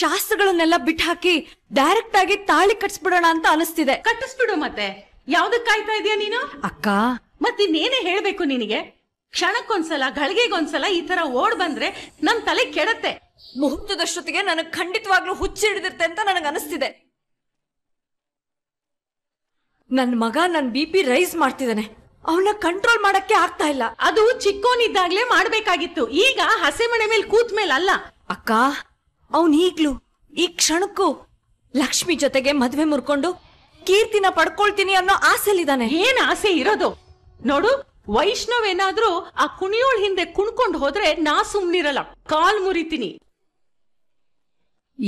ಶಾಸ್ತ್ರಗಳನ್ನೆಲ್ಲ ಹಾಕಿ direct ಆಗಿ ತಾಳಿ ಕಟ್ಸ್ಬಿಡೋಣ ಅಂತ ಅನಿಸ್ತಿದೆ ಕಟ್ಟಿಸ್ಬಿಡು ಮತ್ತೆ ಯಾವ್ದಕ್ ಕಾಯ್ತಾ ಇದೆಯಾ ನೀನು ಅಕ್ಕ ಇನ್ನೇನೇ ಹೇಳ್ಬೇಕು ನಿನಗೆ ಕ್ಷಣಕ್ಕೊಂದ್ಸಲ ಗಳಿಗೆಗೊಂದ್ಸಲ ಈ ತರ ಓಡ್ ಬಂದ್ರೆ ನಮ್ ತಲೆ ಕೆಡತ್ತೆ ಮುಹೂರ್ತದಷ್ಟೊತ್ತಿಗೆ ನನಗ್ ಖಂಡಿತವಾಗ್ಲೂ ಹುಚ್ಚಿ ಹಿಡಿದಿರ್ತೆ ಅಂತ ನನಗ್ ಅನಿಸ್ತಿದೆ ನನ್ ಮಗ ನನ್ ಬಿ ಪಿ ರೈಸ್ ಮಾಡ್ತಿದ್ದಾನೆ ಅವನ ಕಂಟ್ರೋಲ್ ಮಾಡಕ್ಕೆ ಆಗ್ತಾ ಇಲ್ಲ ಅದು ಚಿಕ್ಕೋನಿದ್ದಾಗ್ಲೇ ಮಾಡ್ಬೇಕಾಗಿತ್ತು ಈಗ ಹಸೆ ಮನೆ ಮೇಲೆ ಕೂತ್ ಮೇಲೆ ಅಲ್ಲ ಅಕ್ಕ ಅವನ್ ಈಗ್ಲೂ ಈ ಕ್ಷಣಕ್ಕೂ ಲಕ್ಷ್ಮಿ ಜೊತೆಗೆ ಮದ್ವೆ ಮುರ್ಕೊಂಡು ಕೀರ್ತಿನ ಪಡ್ಕೊಳ್ತೀನಿ ಅನ್ನೋ ಆಸೆಲಿದಾನೆ ಏನ್ ಆಸೆ ಇರೋದು ನೋಡು ವೈಷ್ಣವ್ ಏನಾದ್ರೂ ಆ ಕುಣಿಯೋಳ್ ಹಿಂದೆ ಕುಣ್ಕೊಂಡು ಹೋದ್ರೆ ನಾ ಸುಮ್ನಿರಲ್ಲ ಕಾಲ್ ಮುರಿತೀನಿ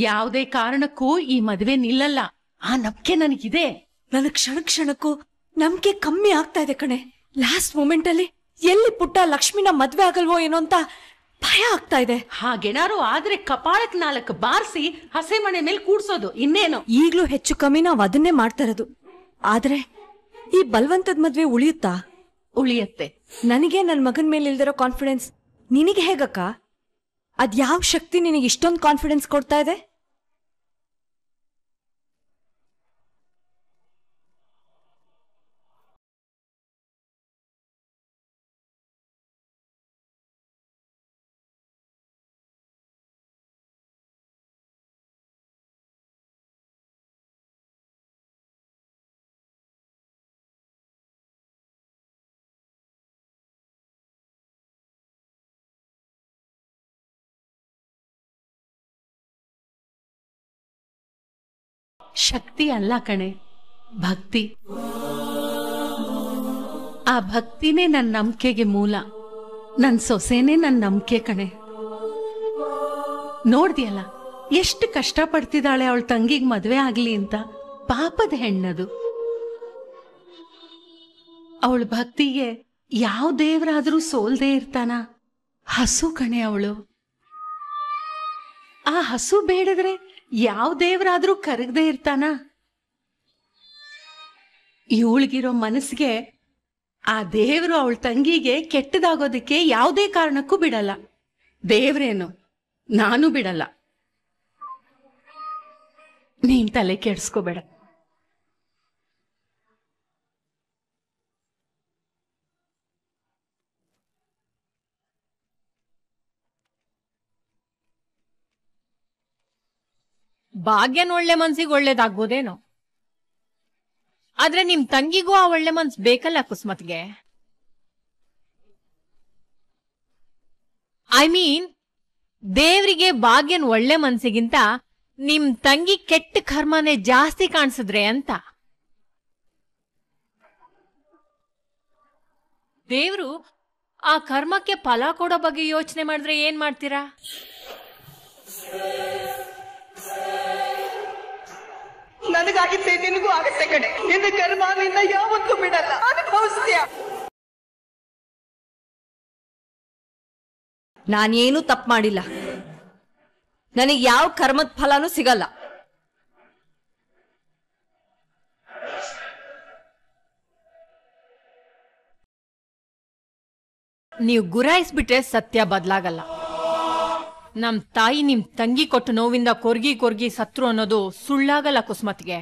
ಯಾವುದೇ ಕಾರಣಕ್ಕೂ ಈ ಮದ್ವೆ ನಿಲ್ಲಲ್ಲ ಆ ನಂಬಿಕೆ ನನಗಿದೆ ನನ್ ಕ್ಷಣ ಕ್ಷಣಕ್ಕೂ ನಂಬಿಕೆ ಕಮ್ಮಿ ಆಗ್ತಾ ಇದೆ ಕಣೆ ಲಾಸ್ಟ್ ಮೂಮೆಂಟ್ ಅಲ್ಲಿ ಎಲ್ಲಿ ಪುಟ್ಟ ಲಕ್ಷ್ಮಿನ ಮದ್ವೆ ಆಗಲ್ವೋ ಏನೋ ಅಂತ ಭಯ ಆಗ್ತಾ ಇದೆ ಗೆಣಾರು ಆದ್ರೆ ಕಪಾಳಕ್ ನಾಲ್ಕು ಬಾರಿಸಿ ಹಸೆ ಮನೆ ಮೇಲೆ ಕೂಡ್ಸೋದು ಇನ್ನೇನು ಈಗ್ಲೂ ಹೆಚ್ಚು ಕಮ್ಮಿ ನಾವು ಅದನ್ನೇ ಮಾಡ್ತಾ ಇರೋದು ಆದ್ರೆ ಈ ಬಲವಂತದ ಮದ್ವೆ ಉಳಿಯುತ್ತಾ ಉಳಿಯತ್ತೆ ನನಗೆ ನನ್ ಮಗನ್ ಮೇಲೆ ಇಲ್ದಿರೋ ಕಾನ್ಫಿಡೆನ್ಸ್ ನಿನಗೆ ಹೇಗಕ್ಕ ಅದ್ ಯಾವ ಶಕ್ತಿ ನಿನಗೆ ಇಷ್ಟೊಂದು ಕಾನ್ಫಿಡೆನ್ಸ್ ಕೊಡ್ತಾ ಇದೆ ಶಕ್ತಿ ಅಲ್ಲ ಕಣೆ ಭಕ್ತಿ ಆ ಭಕ್ತಿನೇ ನನ್ನ ನಂಬಿಕೆಗೆ ಮೂಲ ನನ್ನ ಸೊಸೆನೇ ನನ್ನ ನಂಬಿಕೆ ಕಣೆ ನೋಡ್ದಿಯಲ್ಲ ಎಷ್ಟು ಕಷ್ಟ ಪಡ್ತಿದ್ದಾಳೆ ಅವಳ ತಂಗಿಗೆ ಮದುವೆ ಆಗ್ಲಿ ಅಂತ ಪಾಪದ ಹೆಣ್ಣದು ಅವಳ ಭಕ್ತಿಗೆ ಯಾವ ದೇವರಾದ್ರೂ ಸೋಲ್ದೇ ಇರ್ತಾನ ಹಸು ಕಣೆ ಅವಳು ಆ ಹಸು ಬೇಡದ್ರೆ ಯಾವ ದೇವರಾದ್ರೂ ಕರಗದೆ ಇರ್ತಾನ ಇವಳಿಗಿರೋ ಮನಸ್ಸಿಗೆ ಆ ದೇವರು ಅವಳ ತಂಗಿಗೆ ಕೆಟ್ಟದಾಗೋದಕ್ಕೆ ಯಾವುದೇ ಕಾರಣಕ್ಕೂ ಬಿಡಲ್ಲ ದೇವ್ರೇನು ನಾನು ಬಿಡಲ್ಲ ನೀನ್ ತಲೆ ಕೆಡ್ಸ್ಕೋಬೇಡ ಭಾಗ್ಯನ ಒಳ್ಳೆ ಮನ್ಸಿಗೆ ಒಳ್ಳೇದಾಗ್ಬೋದೇನೋ ಆದ್ರೆ ನಿಮ್ ತಂಗಿಗೂ ಆ ಒಳ್ಳೆ ಮನ್ಸ್ ಬೇಕಲ್ಲ ಕುಸ್ಮತ್ಗೆ ಐ ಮೀನ್ ದೇವ್ರಿಗೆ ಭಾಗ್ಯನ್ ಒಳ್ಳೆ ಮನ್ಸಿಗಿಂತ ನಿಮ್ ತಂಗಿ ಕೆಟ್ಟ ಕರ್ಮನೇ ಜಾಸ್ತಿ ಕಾಣಿಸಿದ್ರೆ ಅಂತ ದೇವ್ರು ಆ ಕರ್ಮಕ್ಕೆ ಫಲ ಕೊಡೋ ಬಗ್ಗೆ ಯೋಚನೆ ಮಾಡಿದ್ರೆ ಏನ್ ಮಾಡ್ತೀರಾ ನನಗಾಗಿದ್ದೆ ನಿನಗೂ ಆಗುತ್ತೆ ಕಡೆ ನಿನ್ನ ಕರ್ಮ ನಿನ್ನ ಯಾವತ್ತೂ ಬಿಡಲ್ಲ ಅನುಭವಿಸ್ತೀಯ ನಾನೇನು ತಪ್ಪು ಮಾಡಿಲ್ಲ ನನಗೆ ಯಾವ ಕರ್ಮದ ಫಲನೂ ಸಿಗಲ್ಲ ನೀವು ಗುರಾಯಿಸ್ಬಿಟ್ರೆ ಸತ್ಯ ಬದಲಾಗಲ್ಲ ನಮ್ ತಾಯಿ ನಿಮ್ ತಂಗಿ ಕೊಟ್ಟು ನೋವಿಂದ ಕೊರ್ಗಿ ಕೊರ್ಗಿ ಸತ್ರು ಅನ್ನೋದು ಸುಳ್ಳಾಗಲ್ಲ ಕುಸ್ಮತ್ಗೆ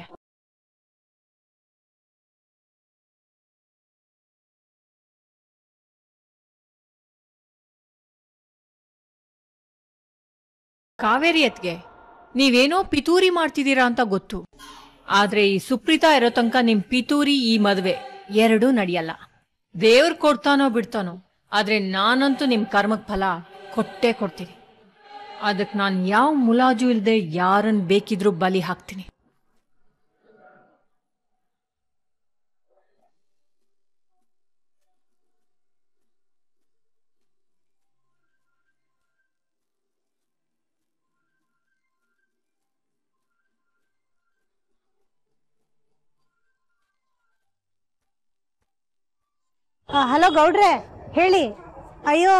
ಕಾವೇರಿಯತ್ಗೆ ನೀವೇನೋ ಪಿತೂರಿ ಮಾಡ್ತಿದ್ದೀರಾ ಅಂತ ಗೊತ್ತು ಆದ್ರೆ ಈ ಸುಪ್ರೀತಾ ಇರೋ ತನಕ ನಿಮ್ ಪಿತೂರಿ ಈ ಮದ್ವೆ ಎರಡೂ ನಡೆಯಲ್ಲ ದೇವ್ರ್ ಕೊಡ್ತಾನೋ ಬಿಡ್ತಾನೋ ಆದ್ರೆ ನಾನಂತೂ ನಿಮ್ ಕರ್ಮಕ್ ಫಲ ಕೊಟ್ಟೇ ಕೊಡ್ತೀನಿ ಅದಕ್ಕೆ ನಾನು ಯಾವ ಮುಲಾಜು ಇಲ್ಲದೆ ಯಾರನ್ ಬೇಕಿದ್ರೂ ಬಲಿ ಹಾಕ್ತೀನಿ ಹಲೋ ಗೌಡ್ರೆ ಹೇಳಿ ಅಯ್ಯೋ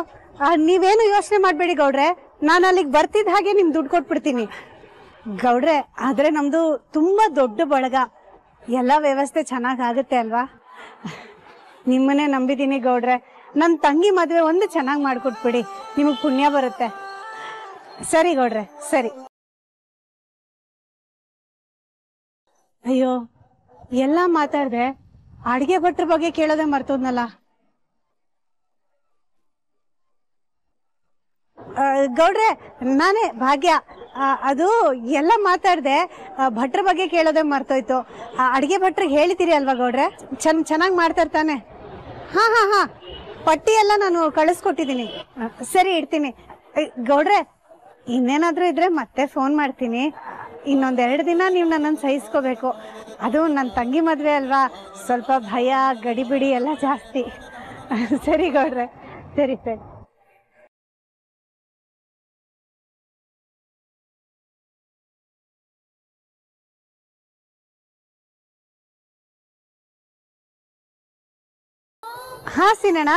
ನೀವೇನು ಯೋಚನೆ ಮಾಡಬೇಡಿ ಗೌಡ್ರೆ ನಾನು ಅಲ್ಲಿಗೆ ಬರ್ತಿದ್ದ ಹಾಗೆ ನಿಮ್ ದುಡ್ಡು ಕೊಟ್ಬಿಡ್ತೀನಿ ಗೌಡ್ರೆ ಆದ್ರೆ ನಮ್ದು ತುಂಬಾ ದೊಡ್ಡ ಬಳಗ ಎಲ್ಲ ವ್ಯವಸ್ಥೆ ಆಗುತ್ತೆ ಅಲ್ವಾ ನಿಮ್ಮನ್ನೇ ನಂಬಿದ್ದೀನಿ ಗೌಡ್ರೆ ನನ್ನ ತಂಗಿ ಮದುವೆ ಒಂದು ಚೆನ್ನಾಗಿ ಮಾಡ್ಕೊಟ್ಬಿಡಿ ನಿಮಗೆ ಪುಣ್ಯ ಬರುತ್ತೆ ಸರಿ ಗೌಡ್ರೆ ಸರಿ ಅಯ್ಯೋ ಎಲ್ಲ ಮಾತಾಡ್ದೆ ಅಡಿಗೆ ಭಟ್ರ ಬಗ್ಗೆ ಕೇಳೋದೇ ಮರ್ತೋದ್ನಲ್ಲ ಗೌಡ್ರೆ ನಾನೇ ಭಾಗ್ಯ ಅದು ಎಲ್ಲ ಮಾತಾಡಿದೆ ಭಟ್ರ ಬಗ್ಗೆ ಕೇಳೋದೇ ಮರ್ತೋಯ್ತು ಅಡುಗೆ ಭಟ್ರಿಗೆ ಹೇಳ್ತೀರಿ ಅಲ್ವಾ ಗೌಡ್ರೆ ಚೆನ್ ಚೆನ್ನಾಗಿ ಮಾಡ್ತಾ ಹಾ ಹಾಂ ಹಾಂ ಹಾಂ ಎಲ್ಲ ನಾನು ಕಳಿಸ್ಕೊಟ್ಟಿದ್ದೀನಿ ಸರಿ ಇಡ್ತೀನಿ ಗೌಡ್ರೆ ಇನ್ನೇನಾದರೂ ಇದ್ರೆ ಮತ್ತೆ ಫೋನ್ ಮಾಡ್ತೀನಿ ಇನ್ನೊಂದೆರಡು ದಿನ ನೀವು ನನ್ನನ್ನು ಸಹಿಸ್ಕೋಬೇಕು ಅದು ನನ್ನ ತಂಗಿ ಮದುವೆ ಅಲ್ವಾ ಸ್ವಲ್ಪ ಭಯ ಗಡಿಬಿಡಿ ಎಲ್ಲ ಜಾಸ್ತಿ ಸರಿ ಗೌಡ್ರೆ ಸರಿ ಸರಿ ಹಾ ಸೀನಣ್ಣ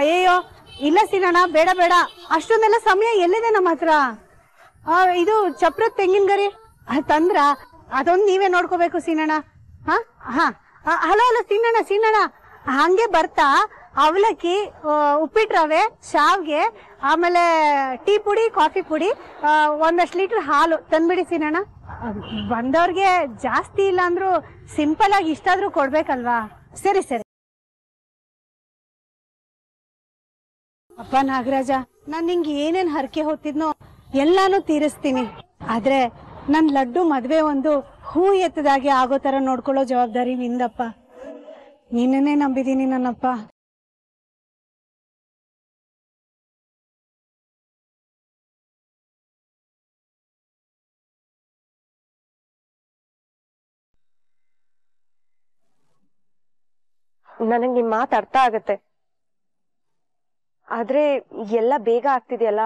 ಅಯ್ಯೋ ಇಲ್ಲ ಸೀನಣ್ಣ ಬೇಡ ಬೇಡ ಅಷ್ಟೊಂದೆಲ್ಲ ಸಮಯ ಎಲ್ಲಿದೆ ನಮ್ಮ ಹತ್ರ ಇದು ಚಪ್ರ ತೆಂಗಿನ ಗರಿ ತಂದ್ರ ಅದೊಂದು ನೀವೇ ನೋಡ್ಕೋಬೇಕು ಸೀನಣ್ಣ ಹಾ ಹಾ ಹಲೋ ಹಲೋ ಸೀನಣ್ಣ ಸೀನಣ್ಣ ಹಂಗೆ ಬರ್ತಾ ಅವಲಕ್ಕಿ ಉಪ್ಪಿಟ್ಟು ರವೆ ಶಾವ್ಗೆ ಆಮೇಲೆ ಟೀ ಪುಡಿ ಕಾಫಿ ಪುಡಿ ಒಂದಷ್ಟು ಲೀಟರ್ ಹಾಲು ತಂದ್ಬಿಡಿ ಸೀನಣ್ಣ ಬಂದವ್ರಿಗೆ ಜಾಸ್ತಿ ಇಲ್ಲ ಅಂದ್ರೂ ಸಿಂಪಲ್ ಆಗಿ ಇಷ್ಟಾದ್ರೂ ಕೊಡ್ಬೇಕಲ್ವಾ ಸರಿ ಸರಿ ಅಪ್ಪ ನಾಗರಾಜ ನಾನ್ ನಿಂಗೆ ಏನೇನ್ ಹರಕೆ ಹೊತ್ತಿದ್ನೋ ಎಲ್ಲಾನು ತೀರಿಸ್ತೀನಿ ಆದ್ರೆ ನನ್ ಲಡ್ಡು ಮದ್ವೆ ಒಂದು ಹೂ ಎತ್ತದಾಗಿ ಆಗೋ ತರ ನೋಡ್ಕೊಳ್ಳೋ ಜವಾಬ್ದಾರಿ ನಿಂದಪ್ಪ ನಿನ್ನನ್ನೇ ನಂಬಿದೀನಿ ನನ್ನಪ್ಪ ನನಗೆ ನಿಮ್ ಮಾತು ಅರ್ಥ ಆಗತ್ತೆ ಆದ್ರೆ ಎಲ್ಲ ಬೇಗ ಆಗ್ತಿದೆಯಲ್ಲ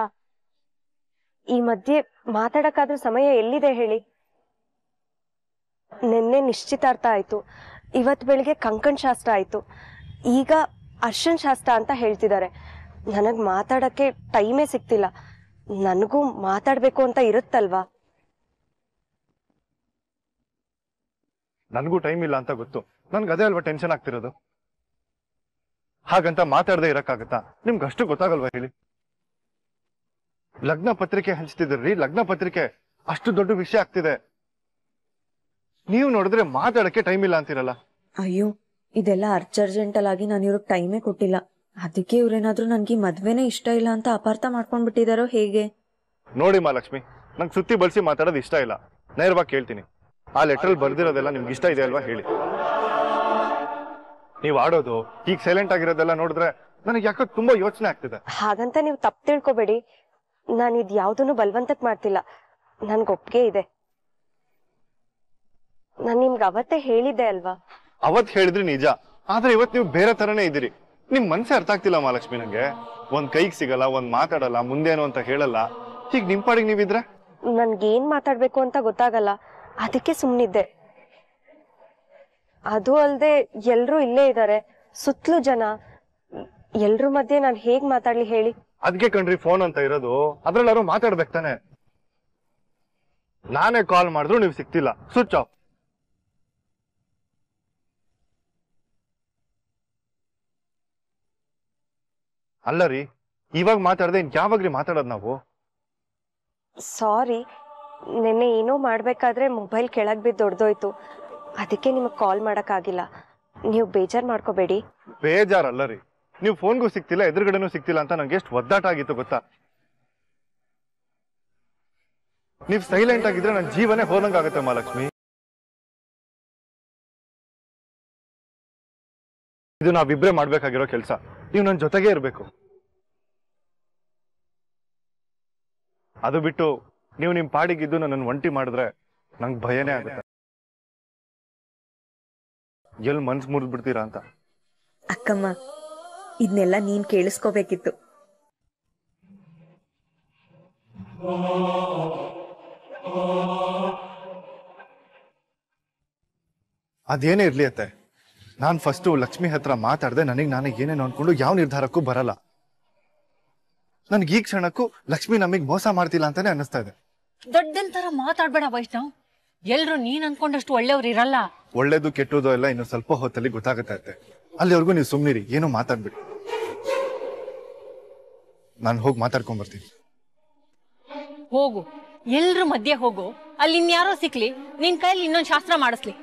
ಈ ಮಧ್ಯೆ ಮಾತಾಡಕಾದ್ರೂ ಸಮಯ ಎಲ್ಲಿದೆ ಹೇಳಿ ನಿನ್ನೆ ನಿಶ್ಚಿತಾರ್ಥ ಆಯ್ತು ಇವತ್ ಬೆಳಿಗ್ಗೆ ಕಂಕಣ್ ಶಾಸ್ತ್ರ ಆಯ್ತು ಈಗ ಅರ್ಶನ್ ಶಾಸ್ತ್ರ ಅಂತ ಹೇಳ್ತಿದ್ದಾರೆ ನನಗ್ ಮಾತಾಡಕ್ಕೆ ಟೈಮೇ ಸಿಗ್ತಿಲ್ಲ ನನಗೂ ಮಾತಾಡ್ಬೇಕು ಅಂತ ಇರುತ್ತಲ್ವಾ ನನಗೂ ಟೈಮ್ ಇಲ್ಲ ಅಂತ ಗೊತ್ತು ನನ್ಗೆ ಅದೇ ಅಲ್ವಾ ಟೆನ್ಷನ್ ಆಗ್ತಿರೋದು ಹಾಗಂತ ಮಾತಾಡದೆ ಇರಕ್ಕಾಗತ್ತಾ ನಿಮ್ಗೆ ಅಷ್ಟು ಗೊತ್ತಾಗಲ್ವಾ ಹೇಳಿ ಲಗ್ನ ಪತ್ರಿಕೆ ಹಂಚ್ತಿದ್ರಿ ಲಗ್ನ ಪತ್ರಿಕೆ ಅಷ್ಟು ದೊಡ್ಡ ವಿಷಯ ಆಗ್ತಿದೆ ನೀವು ನೋಡಿದ್ರೆ ಮಾತಾಡಕ್ಕೆ ಟೈಮ್ ಇಲ್ಲ ಅಂತಿರಲ್ಲ ಅಯ್ಯೋ ಇದೆಲ್ಲ ಅರ್ಜೆಂಟಲ್ ಆಗಿ ನಾನು ಇವ್ರಿಗೆ ಟೈಮೇ ಕೊಟ್ಟಿಲ್ಲ ಅದಕ್ಕೆ ಇವ್ರೇನಾದ್ರೂ ನನ್ಗೆ ಮದ್ವೆನೇ ಇಷ್ಟ ಇಲ್ಲ ಅಂತ ಅಪಾರ್ಥ ಮಾಡ್ಕೊಂಡ್ಬಿಟ್ಟಿದಾರೋ ಹೇಗೆ ನೋಡಿ ಮಹಾಲಕ್ಷ್ಮಿ ನಂಗೆ ಸುತ್ತಿ ಬಳಸಿ ಮಾತಾಡೋದು ಇಷ್ಟ ಇಲ್ಲ ನೇರವಾಗಿ ಕೇಳ್ತೀನಿ ಆ ಲೆಟ್ರಲ್ಲಿ ಬರ್ದಿರೋದೆಲ್ಲ ನಿಮ್ಗೆ ಇಷ್ಟ ಇದೆ ಅಲ್ವಾ ಹೇಳಿ ನೀವ್ ಆಡೋದು ಈಗ ಸೈಲೆಂಟ್ ಆಗಿರೋದೆಲ್ಲ ನೋಡಿದ್ರೆ ನನಗೆ ಯಾಕೋ ತುಂಬಾ ಯೋಚನೆ ಆಗ್ತಿದೆ ಹಾಗಂತ ನೀವು ತಪ್ಪು ತಿಳ್ಕೊಬೇಡಿ ನಾನು ಇದ್ ಯಾವ್ದನ್ನು ಬಲವಂತಕ್ಕೆ ಮಾಡ್ತಿಲ್ಲ ನನ್ಗೆ ಒಪ್ಗೆ ಇದೆ ನಾನ್ ನಿಮ್ಗೆ ಅವತ್ತೇ ಹೇಳಿದ್ದೆ ಅಲ್ವಾ ಅವತ್ ಹೇಳಿದ್ರಿ ನಿಜ ಆದ್ರೆ ಇವತ್ ನೀವು ಬೇರೆ ತರನೇ ಇದ್ದೀರಿ ನಿಮ್ ಮನ್ಸೇ ಅರ್ಥ ಆಗ್ತಿಲ್ಲ ಮಹಾಲಕ್ಷ್ಮಿ ನಂಗೆ ಒಂದ್ ಕೈಗ್ ಸಿಗಲ್ಲ ಒಂದ್ ಮಾತಾಡಲ್ಲ ಮುಂದೇನು ಅಂತ ಹೇಳಲ್ಲ ಈಗ ನಿಮ್ ಪಾಡಿಗೆ ನೀವಿದ್ರೆ ನನ್ಗೇನ್ ಮಾತಾಡ್ಬೇಕು ಅಂತ ಗೊತ್ತಾಗಲ್ಲ ಅದಕ್ಕೆ ಸುಮ್ನಿದ್ದೆ ಅದು ಅಲ್ಲದೆ ಎಲ್ರೂ ಇಲ್ಲೇ ಇದ್ದಾರೆ ಸುತ್ತಲೂ ಜನ ಎಲ್ರ ಮಧ್ಯೆ ನಾನು ಹೇಗ್ ಮಾತಾಡ್ಲಿ ಹೇಳಿ ಅದಕ್ಕೆ ಕಣ್ರಿ ಫೋನ್ ಅಂತ ಇರೋದು ಅದ್ರಲ್ಲಾರು ಮಾತಾಡ್ಬೇಕು ತಾನೆ ನಾನೇ ಕಾಲ್ ಮಾಡಿದ್ರು ನೀವು ಸಿಕ್ತಿಲ್ಲ ಸ್ವಿಚ್ ಆಫ್ ಅಲ್ಲ ರೀ ಇವಾಗ ಮಾತಾಡದೆ ಇನ್ ಯಾವಾಗ್ರಿ ಮಾತಾಡೋದು ನಾವು ಸಾರಿ ನಿನ್ನೆ ಏನೋ ಮಾಡ್ಬೇಕಾದ್ರೆ ಮೊಬೈಲ್ ಕೆಳಗ್ ಬಿದ್ದು ದೊಡ್ಡದೋಯ್ತು ಅದಕ್ಕೆ ನಿಮಗೆ ಕಾಲ್ ಆಗಿಲ್ಲ ನೀವು ಬೇಜಾರ್ ಮಾಡ್ಕೋಬೇಡಿ ಅಲ್ಲ ರೀ ನೀವು ಫೋನ್ಗೂ ಸಿಗ್ತಿಲ್ಲ ಎದುರುಗಡೆನೂ ಸಿಗ್ತಿಲ್ಲ ಅಂತ ನಂಗೆ ಎಷ್ಟು ಒದ್ದಾಟ ಆಗಿತ್ತು ಗೊತ್ತಾ ನೀವು ಸೈಲೆಂಟ್ ಆಗಿದ್ರೆ ನನ್ನ ಜೀವನೇ ಹೋದಂಗಾಗುತ್ತೆ ಮಹಾಲಕ್ಷ್ಮಿ ಇದು ನಾವಿಬ್ರೆ ಮಾಡ್ಬೇಕಾಗಿರೋ ಕೆಲಸ ನೀವು ನನ್ನ ಜೊತೆಗೆ ಇರಬೇಕು ಅದು ಬಿಟ್ಟು ನೀವು ನಿಮ್ಮ ಪಾಡಿಗಿದ್ದು ನನ್ನ ಒಂಟಿ ಮಾಡಿದ್ರೆ ನಂಗೆ ಭಯನೇ ಆಗುತ್ತೆ ಎಲ್ಲಿ ಮನ್ಸ್ ಮುರಿದು ಬಿಡ್ತೀರಾ ಅಂತ ಅಕ್ಕಮ್ಮ ಇದನ್ನೆಲ್ಲ ನೀನ್ ಕೇಳಿಸ್ಕೋಬೇಕಿತ್ತು ಅದೇನೇ ಇರ್ಲಿ ಅತ್ತೆ ನಾನು ಫಸ್ಟ್ ಲಕ್ಷ್ಮಿ ಹತ್ರ ಮಾತಾಡದೆ ನನಗೆ ನಾನು ಏನೇನು ಅನ್ಕೊಂಡು ಯಾವ ನಿರ್ಧಾರಕ್ಕೂ ಬರಲ್ಲ ನನ್ಗೆ ಈ ಕ್ಷಣಕ್ಕೂ ಲಕ್ಷ್ಮಿ ನಮಗ್ ಮೋಸ ಮಾಡ್ತಿಲ್ಲ ಅಂತಾನೆ ಅನ್ನಿಸ್ತಾ ಇದೆ ದೊಡ್ಡ ಮಾತಾಡ್ಬೇಡ ವೈಷ್ಣವ್ ಎಲ್ರು ನೀನ್ ಅನ್ಕೊಂಡಷ್ಟು ಒಳ್ಳೆಯವ್ರು ಇರಲ್ಲ ಒಳ್ಳೇದು ಕೆಟ್ಟದೋ ಎಲ್ಲ ಇನ್ನು ಸ್ವಲ್ಪ ಹೊತ್ತಲ್ಲಿ ಗೊತ್ತಾಗುತ್ತೆ ಅಲ್ಲಿವರೆಗೂ ನೀವು ಸುಮ್ಮನಿರಿ ಏನೋ ಮಾತಾಡ್ಬಿಡಿ ನಾನು ಹೋಗಿ ಮಾತಾಡ್ಕೊಂಡ್ ಬರ್ತೀನಿ ಹೋಗು ಎಲ್ರು ಮಧ್ಯೆ ಹೋಗು ಅಲ್ಲಿ ಇನ್ಯಾರೋ ಸಿಕ್ಲಿ ನಿನ್ ಕೈಲಿ ಇನ್ನೊಂದು ಶಾಸ್ತ್ರ ಮಾಡಿಸ್ಲಿ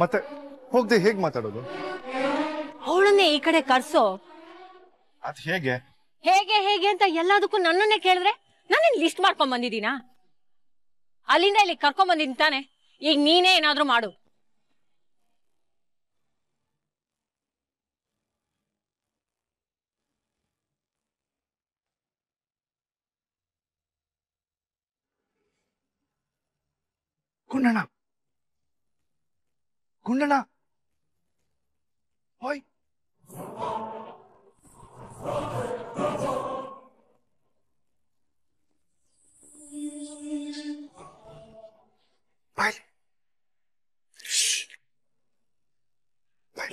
ಮತ್ತೆ ಹೋಗದೆ ಹೇಗೆ ಮಾತಾಡೋದು ಅವಳನ್ನೇ ಈ ಕಡೆ ಕರ್ಸೋ ಅದ್ ಹೇಗೆ ಹೇಗೆ ಹೇಗೆ ಅಂತ ಎಲ್ಲದಕ್ಕೂ ನನ್ನನ್ನೇ ಕೇಳಿದ್ರೆ ನಾನು ಲಿಸ್ಟ್ ಮಾಡ್ಕೊಂಡ್ ಬಂದಿದ್ದೀನಾ ಅಲ್ಲಿಂದ ಇಲ್ಲಿ ಕರ್ಕೊಂಡ್ ಬಂದಿದ್ದೀನಿ ತಾನೆ ಈಗ ನೀನೇ ಏನಾದ್ರೂ ಮಾಡು Gunana, Gunana, oi, bye, shh, bye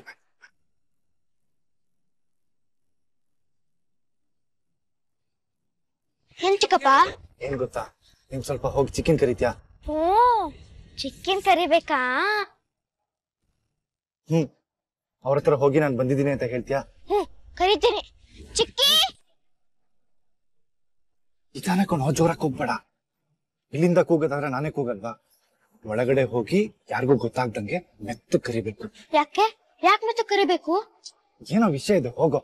Yang cek apa? Yang itu ta. Yang selalu hobi chicken keriting. Oh. ಚಿಕ್ಕಿನ್ ಕರಿಬೇಕಾ ಹ್ಮ್ ಅವ್ರ ಹತ್ರ ಹೋಗಿ ನಾನು ಬಂದಿದ್ದೀನಿ ಅಂತ ಹೇಳ್ತೀಯಾ ಹ್ಮ್ ಕರಿತೀನಿ ಚಿಕ್ಕಿ ನಿಧಾನ ಕಣೋ ಜೋರಾಗಿ ಹೋಗ್ಬೇಡ ಇಲ್ಲಿಂದ ಕೂಗೋದಾದ್ರೆ ನಾನೇ ಕೂಗಲ್ವಾ ಒಳಗಡೆ ಹೋಗಿ ಯಾರಿಗೂ ಗೊತ್ತಾಗ್ದಂಗೆ ಮೆತ್ತು ಕರಿಬೇಕು ಯಾಕೆ ಯಾಕೆ ಮೆತ್ತು ಕರಿಬೇಕು ಏನೋ ವಿಷಯ ಇದೆ ಹೋಗೋ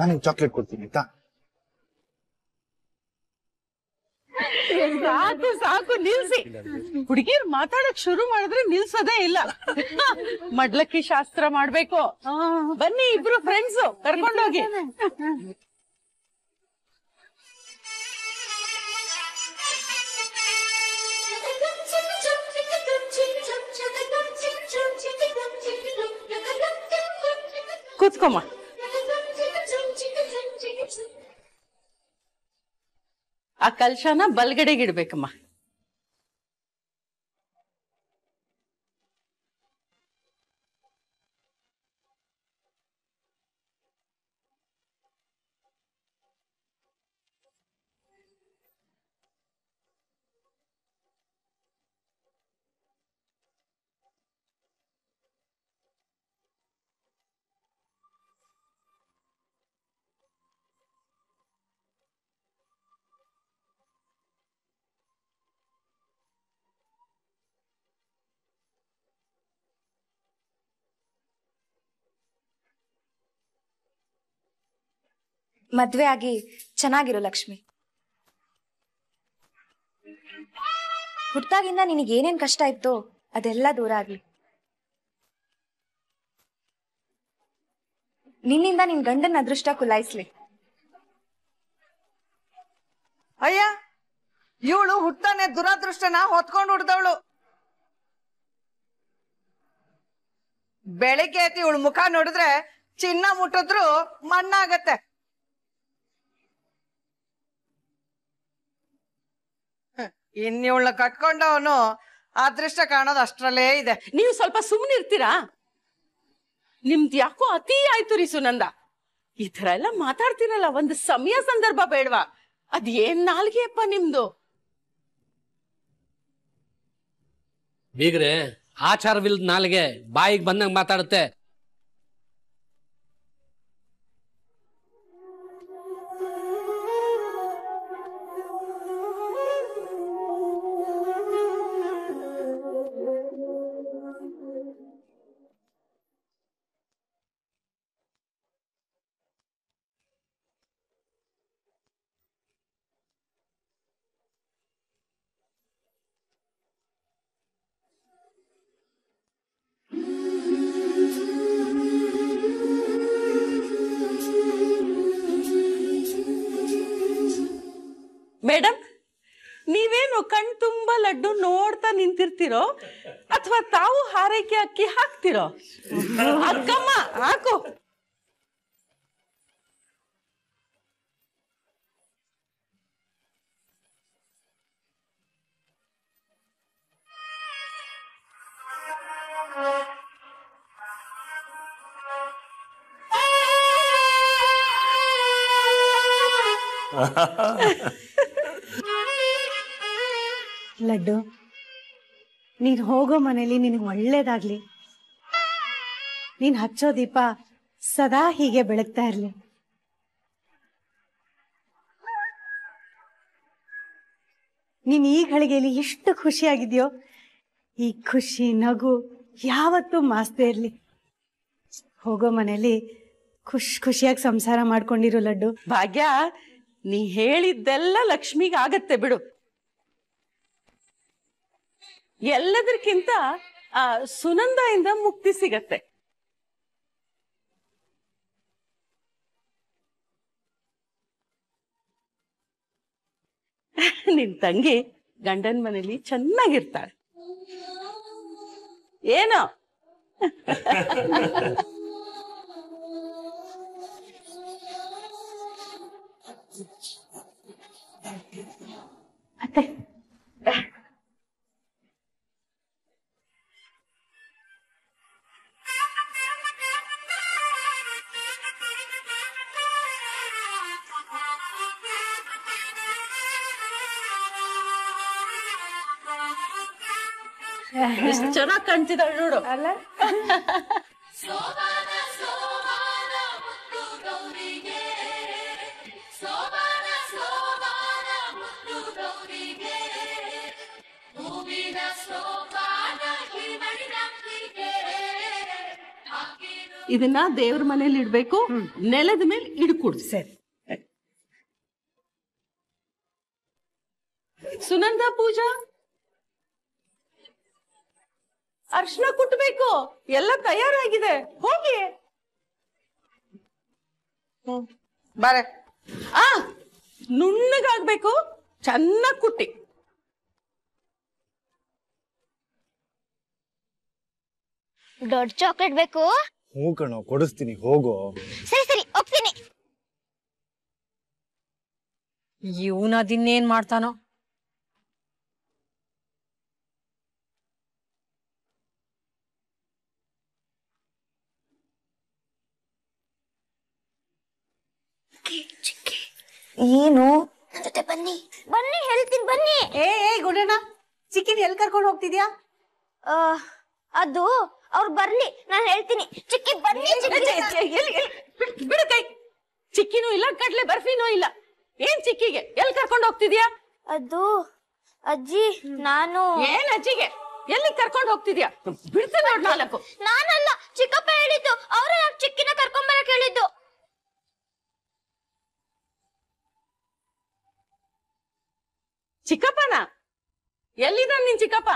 ನಾನು ಚಾಕ್ಲೇಟ್ ಕೊಡ್ತೀನಿ ಆಯ್ತಾ ಸಾಕು ಸಾಕು ನಿಲ್ಸಿ ಹುಡುಗಿರ್ ಮಾತಾಡಕ್ ಶುರು ಮಾಡಿದ್ರೆ ನಿಲ್ಸೋದೇ ಇಲ್ಲ ಮಡ್ಲಕ್ಕಿ ಶಾಸ್ತ್ರ ಮಾಡ್ಬೇಕು ಬನ್ನಿ ಇಬ್ರು ಫ್ರೆಂಡ್ಸ್ ಕರ್ಕೊಂಡೋಗಿ ಕೂತ್ಕೊಮ್ಮ ಆ ಕಲ್ಶಾನ ಬಲ್ಗಡೆಗೆ ಇಡ್ಬೇಕಮ್ಮ ಮದ್ವೆ ಆಗಿ ಚೆನ್ನಾಗಿರೋ ಲಕ್ಷ್ಮಿ ಹುಟ್ಟಾಗಿಂದ ನಿನಗೆ ಏನೇನ್ ಕಷ್ಟ ಇತ್ತೋ ಅದೆಲ್ಲ ದೂರ ಆಗ್ಲಿ ನಿನ್ನಿಂದ ನಿನ್ ಗಂಡನ ಅದೃಷ್ಟ ಕುಲಾಯಿಸ್ಲಿ ಅಯ್ಯ ಇವಳು ಹುಟ್ಟಾನೆ ದುರಾದೃಷ್ಟನ ಹೊತ್ಕೊಂಡು ಹುಡ್ದವಳು ಬೆಳಿಗ್ಗೆ ಇವಳು ಮುಖ ನೋಡಿದ್ರೆ ಚಿನ್ನ ಮುಟ್ಟಿದ್ರು ಮಣ್ಣಾಗತ್ತೆ ಇನ್ನಿವಳನ್ನ ಕಟ್ಕೊಂಡವನು ಅದೃಷ್ಟ ಕಾಣೋದು ಅಷ್ಟರಲ್ಲೇ ಇದೆ ನೀವು ಸ್ವಲ್ಪ ಸುಮ್ಮನಿರ್ತೀರಾ ನಿಮ್ದು ಯಾಕೋ ಅತಿ ಆಯ್ತು ರೀ ಸುನಂದ ಈ ತರ ಎಲ್ಲ ಮಾತಾಡ್ತೀರಲ್ಲ ಒಂದು ಸಮಯ ಸಂದರ್ಭ ಬೇಡವಾ ಏನ್ ನಾಲ್ಗೆಯಪ್ಪ ನಿಮ್ದು ಬೀಗ್ರೆ ಆಚಾರವಿಲ್ದ ನಾಲ್ಗೆ ಬಾಯಿಗೆ ಬಂದಂಗ ಮಾತಾಡುತ್ತೆ अथवा ताउ हारे के अक्की हाक्तिरो अक्कम्मा हाको लड्डू ನೀನ್ ಹೋಗೋ ಮನೇಲಿ ನಿನಗೆ ಒಳ್ಳೇದಾಗ್ಲಿ ನೀನ್ ಹಚ್ಚೋ ದೀಪ ಸದಾ ಹೀಗೆ ಬೆಳಗ್ತಾ ಇರ್ಲಿ ನೀನ್ ಈ ಘಳಿಗೆಯಲ್ಲಿ ಎಷ್ಟು ಖುಷಿಯಾಗಿದ್ಯೋ ಈ ಖುಷಿ ನಗು ಯಾವತ್ತೂ ಮಾಸ್ತೇ ಇರ್ಲಿ ಹೋಗೋ ಮನೇಲಿ ಖುಷ್ ಖುಷಿಯಾಗಿ ಸಂಸಾರ ಮಾಡ್ಕೊಂಡಿರೋ ಲಡ್ಡು ಭಾಗ್ಯ ನೀ ಹೇಳಿದ್ದೆಲ್ಲ ಲಕ್ಷ್ಮಿಗೆ ಆಗುತ್ತೆ ಬಿಡು ಎಲ್ಲದಕ್ಕಿಂತ ಆ ಸುನಂದ ಇಂದ ಮುಕ್ತಿ ಸಿಗತ್ತೆ ನಿನ್ ತಂಗಿ ಗಂಡನ್ ಮನೇಲಿ ಚೆನ್ನಾಗಿರ್ತಾಳೆ ಏನೋ ಅತ್ತೆ ಎಷ್ಟು ಚೆನ್ನಾಗಿ ಕಾಣ್ತಿದ್ದಾಳೆ ನೋಡು ಅಲ್ಲ ಇದನ್ನ ದೇವ್ರ ಮನೇಲಿ ಇಡ್ಬೇಕು ನೆಲದ ಮೇಲೆ ಇಡ್ಕೊಡು ಸರಿ ಸುನಂದ ಪೂಜಾ ಅರ್ಶನ ಕುಟ್ಬೇಕು ಎಲ್ಲ ತಯಾರಾಗಿದೆ ಹೋಗಿ ಬಾರೆ ಆ ನುಣ್ಣಗಾಗ್ಬೇಕು ಚೆನ್ನಾಗ್ ಕುಟ್ಟಿ ದೊಡ್ಡ ಚಾಕ್ಲೇಟ್ ಬೇಕು ಹ್ಞೂ ಕಣೋ ಕೊಡಿಸ್ತೀನಿ ಹೋಗೋ ಸರಿ ಸರಿ ಹೋಗ್ತೀನಿ ಇವನ ಅದಿನ್ನೇನ್ ಮಾಡ್ತಾನೋ ಏನು ನನ್ ಜೊತೆ ಬನ್ನಿ ಬನ್ನಿ ಹೇಳ್ತೀನಿ ಬನ್ನಿ ಏ ಏ ಗುಣಣ್ಣ ಚಿಕ್ಕಿನ ಎಲ್ಲಿ ಕರ್ಕೊಂಡು ಹೋಗ್ತಿದ್ಯಾ ಅದು ಅವ್ರು ಬರ್ಲಿ ನಾನು ಹೇಳ್ತೀನಿ ಚಿಕ್ಕಿ ಬನ್ನಿ ಬಿಡು ಕೈ ಚಿಕ್ಕಿನೂ ಇಲ್ಲ ಕಡ್ಲೆ ಬರ್ಫಿನೂ ಇಲ್ಲ ಏನ್ ಚಿಕ್ಕಿಗೆ ಎಲ್ಲಿ ಕರ್ಕೊಂಡು ಹೋಗ್ತಿದ್ಯಾ ಅದು ಅಜ್ಜಿ ನಾನು ಏನ್ ಅಜ್ಜಿಗೆ ಎಲ್ಲಿ ಕರ್ಕೊಂಡು ಹೋಗ್ತಿದ್ಯಾ ಬಿಡ್ತೀನಿ ನಾಲ್ಕು ನಾನಲ್ಲ ಚಿಕ್ಕಪ್ಪ ಹೇಳಿದ್ದು ಅವರೇ ಚಿಕ್ಕಿನ ಕರ್ಕೊಂಡ್ ಬರಕ್ ಹೇಳಿದ್ದು ಚಿಕ್ಕಪ್ಪನ ಎಲ್ಲಿದ್ದಾನ ನಿನ್ ಚಿಕ್ಕಪ್ಪ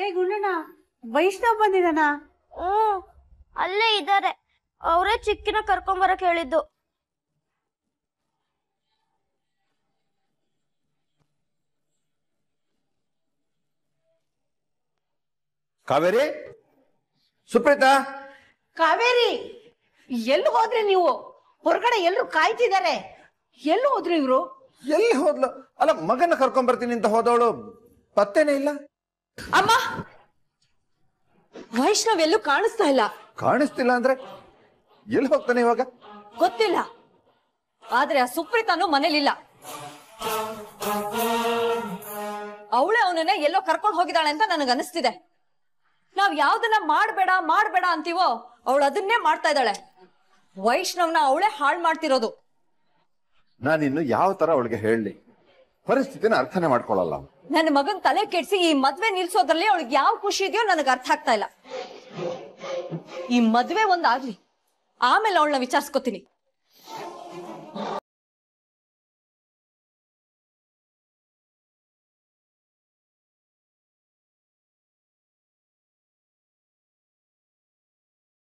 ಏ ಗುಂಡಣ್ಣ ವೈಷ್ಣವ್ ಬಂದಿದ್ದಾನ ಅಲ್ಲೇ ಇದ್ದಾರೆ ಅವರೇ ಚಿಕ್ಕಿನ ಕರ್ಕೊಂಬರಕ್ ಹೇಳಿದ್ದು ಕಾವೇರಿ ಸುಪ್ರೀತಾ ಕಾವೇರಿ ಎಲ್ಲಿ ಹೋದ್ರಿ ನೀವು ಹೊರಗಡೆ ಎಲ್ರು ಕಾಯ್ತಿದ್ದಾರೆ ಎಲ್ಲಿ ಹೋದ್ರಿ ಇವರು ಎಲ್ಲಿ ಹೋದ್ಲು ಅಲ್ಲ ಮಗನ ಕರ್ಕೊಂಡ್ ಬರ್ತೀನಿ ಅಂತ ಹೋದವಳು ಪತ್ತೇನೆ ಇಲ್ಲ ಅಮ್ಮ ವೈಷ್ಣವ್ ಎಲ್ಲೂ ಕಾಣಿಸ್ತಾ ಇಲ್ಲ ಕಾಣಿಸ್ತಿಲ್ಲ ಅಂದ್ರೆ ಎಲ್ಲಿ ಹೋಗ್ತಾನೆ ಇವಾಗ ಗೊತ್ತಿಲ್ಲ ಆದ್ರೆ ಆ ಸುಪ್ರೀತಾನು ಮನೇಲಿಲ್ಲ ಅವಳೇ ಅವನನ್ನ ಎಲ್ಲೋ ಕರ್ಕೊಂಡು ಹೋಗಿದ್ದಾಳೆ ಅಂತ ನನಗೆ ಅನಿಸ್ತಿದೆ ನಾವ್ ಯಾವ್ದನ್ನ ಮಾಡ್ಬೇಡ ಮಾಡ್ಬೇಡ ಅಂತೀವೋ ಅವಳು ಅದನ್ನೇ ಮಾಡ್ತಾ ಇದ್ದಾಳೆ ವೈಷ್ಣವ್ನ ಅವಳೇ ಹಾಳು ಮಾಡ್ತಿರೋದು ನಾನಿನ್ನು ಯಾವ ತರ ಅವಳಿಗೆ ಹೇಳಲಿ ಪರಿಸ್ಥಿತಿನ ಅರ್ಥನೆ ಮಾಡ್ಕೊಳ್ಳಲ್ಲ ನನ್ನ ಮಗನ್ ತಲೆ ಕೆಡ್ಸಿ ಈ ಮದ್ವೆ ನಿಲ್ಸೋದ್ರಲ್ಲಿ ಅವಳಿಗೆ ಯಾವ ಖುಷಿ ಇದೆಯೋ ನನಗೆ ಅರ್ಥ ಆಗ್ತಾ ಇಲ್ಲ ಈ ಮದ್ವೆ ಒಂದಾಗ್ಲಿ ಆಮೇಲೆ ಅವಳನ್ನ ವಿಚಾರಿಸ್ಕೊತೀನಿ